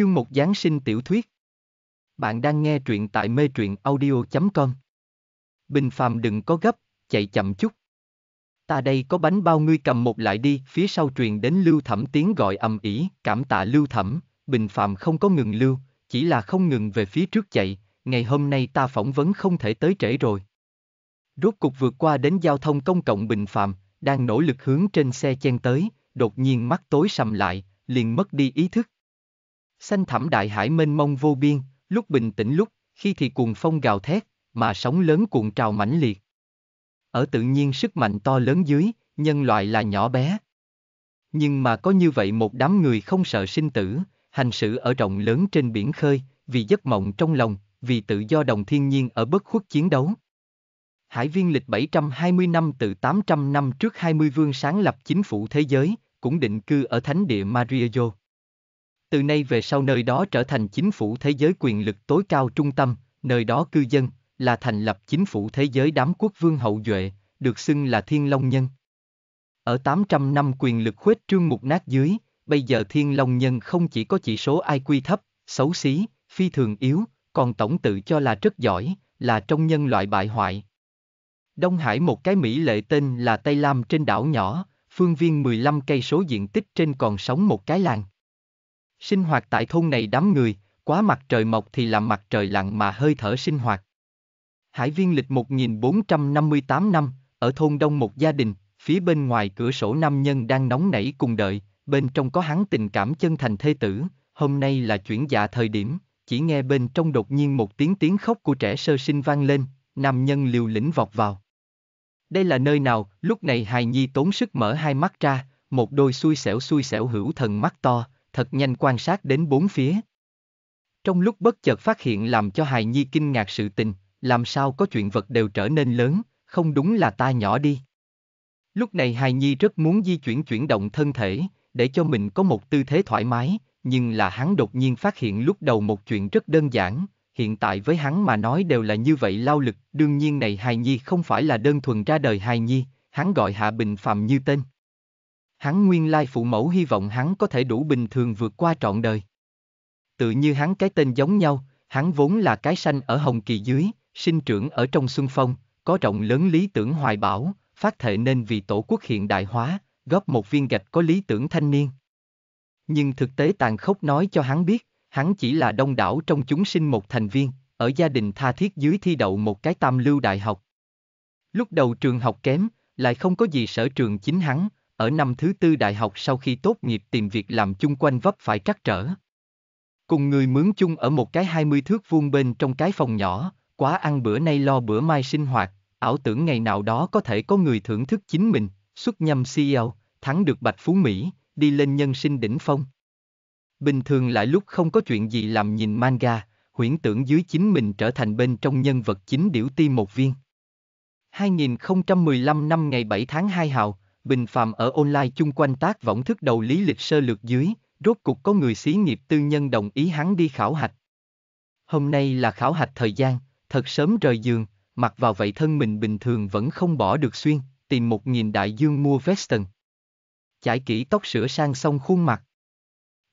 Chương một Giáng sinh tiểu thuyết Bạn đang nghe truyện tại mê truyện audio.com Bình phàm đừng có gấp, chạy chậm chút. Ta đây có bánh bao ngươi cầm một lại đi, phía sau truyền đến lưu thẩm tiếng gọi ầm ĩ, cảm tạ lưu thẩm, bình phàm không có ngừng lưu, chỉ là không ngừng về phía trước chạy, ngày hôm nay ta phỏng vấn không thể tới trễ rồi. Rốt cục vượt qua đến giao thông công cộng bình phàm, đang nỗ lực hướng trên xe chen tới, đột nhiên mắt tối sầm lại, liền mất đi ý thức Xanh thẳm đại hải mênh mông vô biên, lúc bình tĩnh lúc, khi thì cuồng phong gào thét, mà sóng lớn cuộn trào mãnh liệt. Ở tự nhiên sức mạnh to lớn dưới, nhân loại là nhỏ bé. Nhưng mà có như vậy một đám người không sợ sinh tử, hành xử ở rộng lớn trên biển khơi, vì giấc mộng trong lòng, vì tự do đồng thiên nhiên ở bất khuất chiến đấu. Hải viên lịch 720 năm từ 800 năm trước 20 vương sáng lập chính phủ thế giới, cũng định cư ở thánh địa Mariojo từ nay về sau nơi đó trở thành chính phủ thế giới quyền lực tối cao trung tâm, nơi đó cư dân, là thành lập chính phủ thế giới đám quốc vương hậu duệ, được xưng là Thiên Long Nhân. Ở 800 năm quyền lực khuếch trương mục nát dưới, bây giờ Thiên Long Nhân không chỉ có chỉ số IQ thấp, xấu xí, phi thường yếu, còn tổng tự cho là rất giỏi, là trong nhân loại bại hoại. Đông Hải một cái Mỹ lệ tên là Tây Lam trên đảo nhỏ, phương viên 15 cây số diện tích trên còn sống một cái làng. Sinh hoạt tại thôn này đám người, quá mặt trời mọc thì làm mặt trời lặn mà hơi thở sinh hoạt. Hải viên lịch 1458 năm, ở thôn đông một gia đình, phía bên ngoài cửa sổ nam nhân đang nóng nảy cùng đợi, bên trong có hắn tình cảm chân thành thê tử, hôm nay là chuyển dạ thời điểm, chỉ nghe bên trong đột nhiên một tiếng tiếng khóc của trẻ sơ sinh vang lên, nam nhân liều lĩnh vọt vào. Đây là nơi nào, lúc này hài nhi tốn sức mở hai mắt ra, một đôi xui xẻo xui xẻo hữu thần mắt to, thật nhanh quan sát đến bốn phía. Trong lúc bất chợt phát hiện làm cho hài nhi kinh ngạc sự tình, làm sao có chuyện vật đều trở nên lớn, không đúng là ta nhỏ đi. Lúc này hài nhi rất muốn di chuyển chuyển động thân thể, để cho mình có một tư thế thoải mái, nhưng là hắn đột nhiên phát hiện lúc đầu một chuyện rất đơn giản, hiện tại với hắn mà nói đều là như vậy lao lực, đương nhiên này hài nhi không phải là đơn thuần ra đời hài nhi, hắn gọi Hạ Bình Phạm như tên hắn nguyên lai phụ mẫu hy vọng hắn có thể đủ bình thường vượt qua trọn đời. Tự như hắn cái tên giống nhau, hắn vốn là cái xanh ở hồng kỳ dưới, sinh trưởng ở trong xuân phong, có rộng lớn lý tưởng hoài bảo, phát thệ nên vì tổ quốc hiện đại hóa, góp một viên gạch có lý tưởng thanh niên. Nhưng thực tế tàn khốc nói cho hắn biết, hắn chỉ là đông đảo trong chúng sinh một thành viên, ở gia đình tha thiết dưới thi đậu một cái tam lưu đại học. Lúc đầu trường học kém, lại không có gì sở trường chính hắn, ở năm thứ tư đại học sau khi tốt nghiệp tìm việc làm chung quanh vấp phải trắc trở. Cùng người mướn chung ở một cái 20 thước vuông bên trong cái phòng nhỏ, quá ăn bữa nay lo bữa mai sinh hoạt, ảo tưởng ngày nào đó có thể có người thưởng thức chính mình, xuất nhâm CEO, thắng được Bạch Phú Mỹ, đi lên nhân sinh đỉnh phong. Bình thường lại lúc không có chuyện gì làm nhìn manga, huyễn tưởng dưới chính mình trở thành bên trong nhân vật chính điểu ti một viên. 2015 năm ngày 7 tháng 2 hào, bình phàm ở online chung quanh tác võng thức đầu lý lịch sơ lược dưới, rốt cục có người xí nghiệp tư nhân đồng ý hắn đi khảo hạch. Hôm nay là khảo hạch thời gian, thật sớm rời giường, mặc vào vậy thân mình bình thường vẫn không bỏ được xuyên, tìm một nghìn đại dương mua veston, Chải kỹ tóc sửa sang xong khuôn mặt.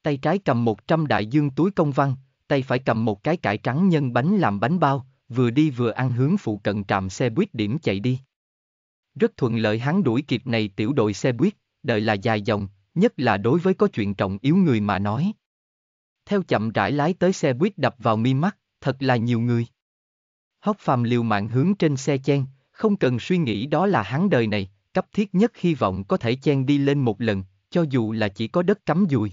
Tay trái cầm một trăm đại dương túi công văn, tay phải cầm một cái cải trắng nhân bánh làm bánh bao, vừa đi vừa ăn hướng phụ cận trạm xe buýt điểm chạy đi. Rất thuận lợi hắn đuổi kịp này tiểu đội xe buýt, đợi là dài dòng, nhất là đối với có chuyện trọng yếu người mà nói. Theo chậm rãi lái tới xe buýt đập vào mi mắt, thật là nhiều người. hốc phàm liều mạng hướng trên xe chen, không cần suy nghĩ đó là hắn đời này, cấp thiết nhất hy vọng có thể chen đi lên một lần, cho dù là chỉ có đất cắm dùi.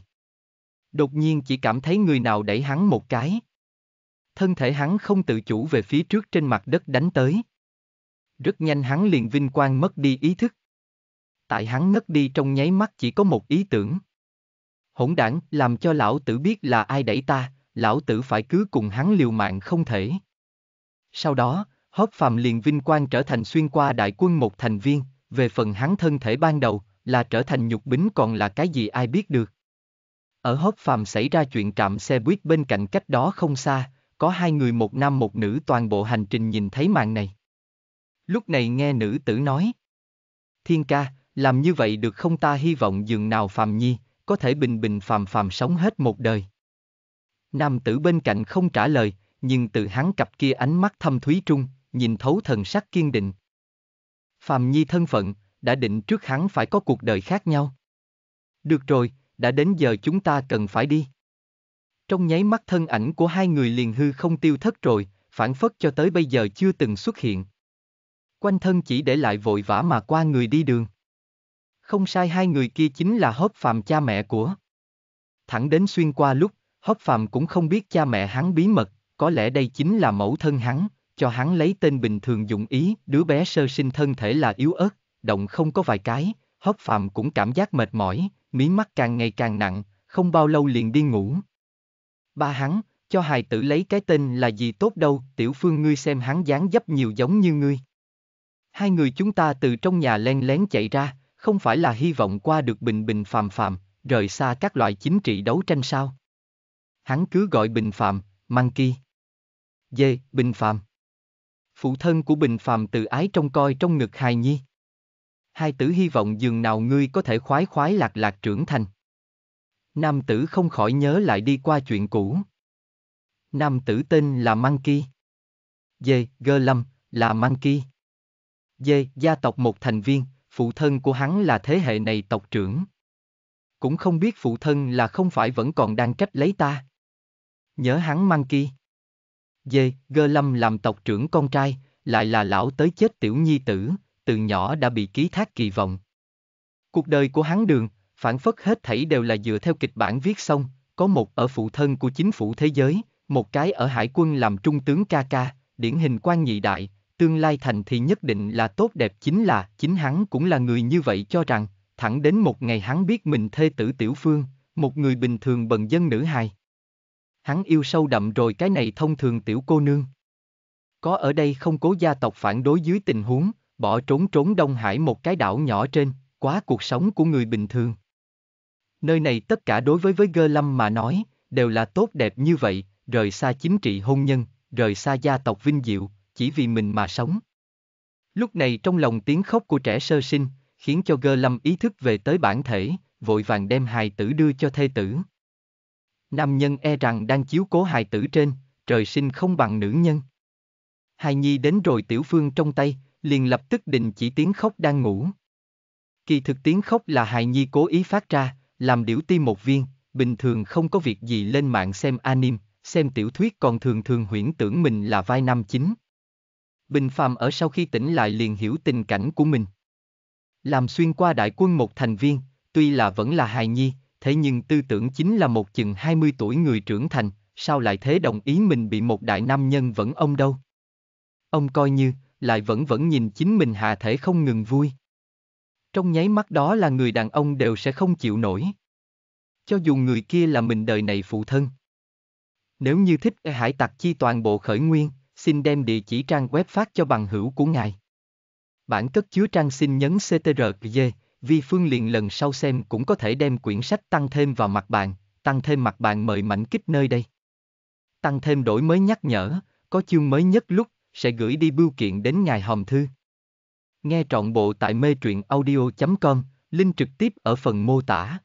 Đột nhiên chỉ cảm thấy người nào đẩy hắn một cái. Thân thể hắn không tự chủ về phía trước trên mặt đất đánh tới. Rất nhanh hắn liền vinh quang mất đi ý thức. Tại hắn ngất đi trong nháy mắt chỉ có một ý tưởng. Hỗn đảng, làm cho lão tử biết là ai đẩy ta, lão tử phải cứ cùng hắn liều mạng không thể. Sau đó, Hớp Phàm liền vinh quang trở thành xuyên qua đại quân một thành viên, về phần hắn thân thể ban đầu, là trở thành nhục bính còn là cái gì ai biết được. Ở Hớp Phàm xảy ra chuyện trạm xe buýt bên cạnh cách đó không xa, có hai người một nam một nữ toàn bộ hành trình nhìn thấy màn này. Lúc này nghe nữ tử nói. Thiên ca, làm như vậy được không ta hy vọng dường nào phàm nhi, có thể bình bình phàm phàm sống hết một đời. Nam tử bên cạnh không trả lời, nhưng từ hắn cặp kia ánh mắt thâm thúy trung, nhìn thấu thần sắc kiên định. Phàm nhi thân phận, đã định trước hắn phải có cuộc đời khác nhau. Được rồi, đã đến giờ chúng ta cần phải đi. Trong nháy mắt thân ảnh của hai người liền hư không tiêu thất rồi, phản phất cho tới bây giờ chưa từng xuất hiện quanh thân chỉ để lại vội vã mà qua người đi đường. Không sai hai người kia chính là hớp phàm cha mẹ của. Thẳng đến xuyên qua lúc, hớp phàm cũng không biết cha mẹ hắn bí mật, có lẽ đây chính là mẫu thân hắn, cho hắn lấy tên bình thường dụng ý, đứa bé sơ sinh thân thể là yếu ớt, động không có vài cái, hớp phàm cũng cảm giác mệt mỏi, mí mắt càng ngày càng nặng, không bao lâu liền đi ngủ. Ba hắn, cho hài tử lấy cái tên là gì tốt đâu, tiểu phương ngươi xem hắn dáng dấp nhiều giống như ngươi. Hai người chúng ta từ trong nhà len lén chạy ra, không phải là hy vọng qua được bình bình phàm phàm, rời xa các loại chính trị đấu tranh sao? Hắn cứ gọi bình phàm, mang kia. Dê, bình phàm. Phụ thân của bình phàm từ ái trong coi trong ngực hài nhi. Hai tử hy vọng dường nào ngươi có thể khoái khoái lạc lạc trưởng thành. Nam tử không khỏi nhớ lại đi qua chuyện cũ. Nam tử tên là Monkey. Dê, gơ lâm, là Monkey dê gia tộc một thành viên, phụ thân của hắn là thế hệ này tộc trưởng. Cũng không biết phụ thân là không phải vẫn còn đang trách lấy ta. Nhớ hắn mang kia. Dê, gơ lâm làm tộc trưởng con trai, lại là lão tới chết tiểu nhi tử, từ nhỏ đã bị ký thác kỳ vọng. Cuộc đời của hắn đường, phản phất hết thảy đều là dựa theo kịch bản viết xong, có một ở phụ thân của chính phủ thế giới, một cái ở hải quân làm trung tướng ca ca, điển hình quan nhị đại, tương lai thành thì nhất định là tốt đẹp chính là chính hắn cũng là người như vậy cho rằng, thẳng đến một ngày hắn biết mình thê tử Tiểu Phương, một người bình thường bần dân nữ hài. Hắn yêu sâu đậm rồi cái này thông thường tiểu cô nương. Có ở đây không cố gia tộc phản đối dưới tình huống, bỏ trốn trốn Đông Hải một cái đảo nhỏ trên, quá cuộc sống của người bình thường. Nơi này tất cả đối với với Gơ Lâm mà nói, đều là tốt đẹp như vậy, rời xa chính trị hôn nhân, rời xa gia tộc vinh diệu, chỉ vì mình mà sống. Lúc này trong lòng tiếng khóc của trẻ sơ sinh, khiến cho gơ lâm ý thức về tới bản thể, vội vàng đem hài tử đưa cho thê tử. Nam nhân e rằng đang chiếu cố hài tử trên, trời sinh không bằng nữ nhân. Hài nhi đến rồi tiểu phương trong tay, liền lập tức đình chỉ tiếng khóc đang ngủ. Kỳ thực tiếng khóc là hài nhi cố ý phát ra, làm điểu tim một viên, bình thường không có việc gì lên mạng xem anime, xem tiểu thuyết còn thường thường huyễn tưởng mình là vai nam chính. Bình Phàm ở sau khi tỉnh lại liền hiểu tình cảnh của mình. Làm xuyên qua đại quân một thành viên, tuy là vẫn là hài nhi, thế nhưng tư tưởng chính là một chừng 20 tuổi người trưởng thành, sao lại thế đồng ý mình bị một đại nam nhân vẫn ông đâu. Ông coi như, lại vẫn vẫn nhìn chính mình hạ thể không ngừng vui. Trong nháy mắt đó là người đàn ông đều sẽ không chịu nổi. Cho dù người kia là mình đời này phụ thân. Nếu như thích hải tặc chi toàn bộ khởi nguyên, xin đem địa chỉ trang web phát cho bằng hữu của ngài. Bản cất chứa trang xin nhấn CTRG, vì phương liền lần sau xem cũng có thể đem quyển sách tăng thêm vào mặt bàn, tăng thêm mặt bàn mời mảnh kích nơi đây. Tăng thêm đổi mới nhắc nhở, có chương mới nhất lúc, sẽ gửi đi bưu kiện đến ngài hòm thư. Nghe trọn bộ tại mê truyện audio.com, link trực tiếp ở phần mô tả